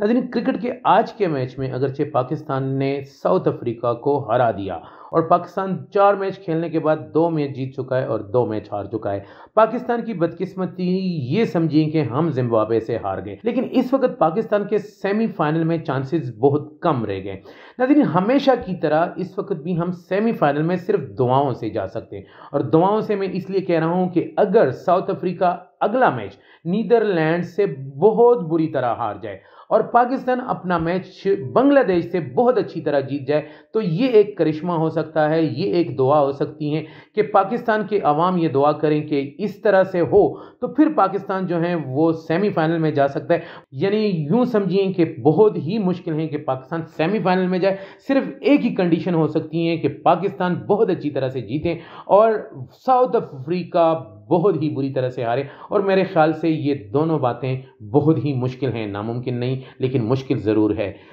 नाजरीन क्रिकेट के आज के मैच में अगरचे पाकिस्तान ने साउथ अफ्रीका को हरा दिया और पाकिस्तान चार मैच खेलने के बाद दो मैच जीत चुका है और दो मैच हार चुका है पाकिस्तान की बदकिस्मती ये समझिए कि हम जिम्बाब्वे से हार गए लेकिन इस वक्त पाकिस्तान के सेमीफाइनल में चांसेस बहुत कम रह गए नाजिन हमेशा की तरह इस वक्त भी हम सेमीफाइनल में सिर्फ दुआओं से जा सकते हैं और दुआओं से मैं इसलिए कह रहा हूँ कि अगर साउथ अफ्रीका अगला मैच नीदरलैंड से बहुत बुरी तरह हार जाए और पाकिस्तान अपना मैच बांग्लादेश से बहुत अच्छी तरह जीत जाए तो ये एक करिश्मा हो सकता है ये एक दुआ हो सकती है कि पाकिस्तान के अवाम ये दुआ करें कि इस तरह से हो तो फिर पाकिस्तान जो है वो सेमीफाइनल में जा सकता है यानी यूँ समझिए कि बहुत ही मुश्किल है कि पाकिस्तान सेमीफाइनल में जाए सिर्फ एक ही कंडीशन हो सकती है कि पाकिस्तान बहुत अच्छी तरह से जीतें और साउथ अफ्रीका बहुत ही बुरी तरह से हारे और मेरे ख्याल से ये दोनों बातें बहुत ही मुश्किल हैं नामुमकिन नहीं लेकिन मुश्किल ज़रूर है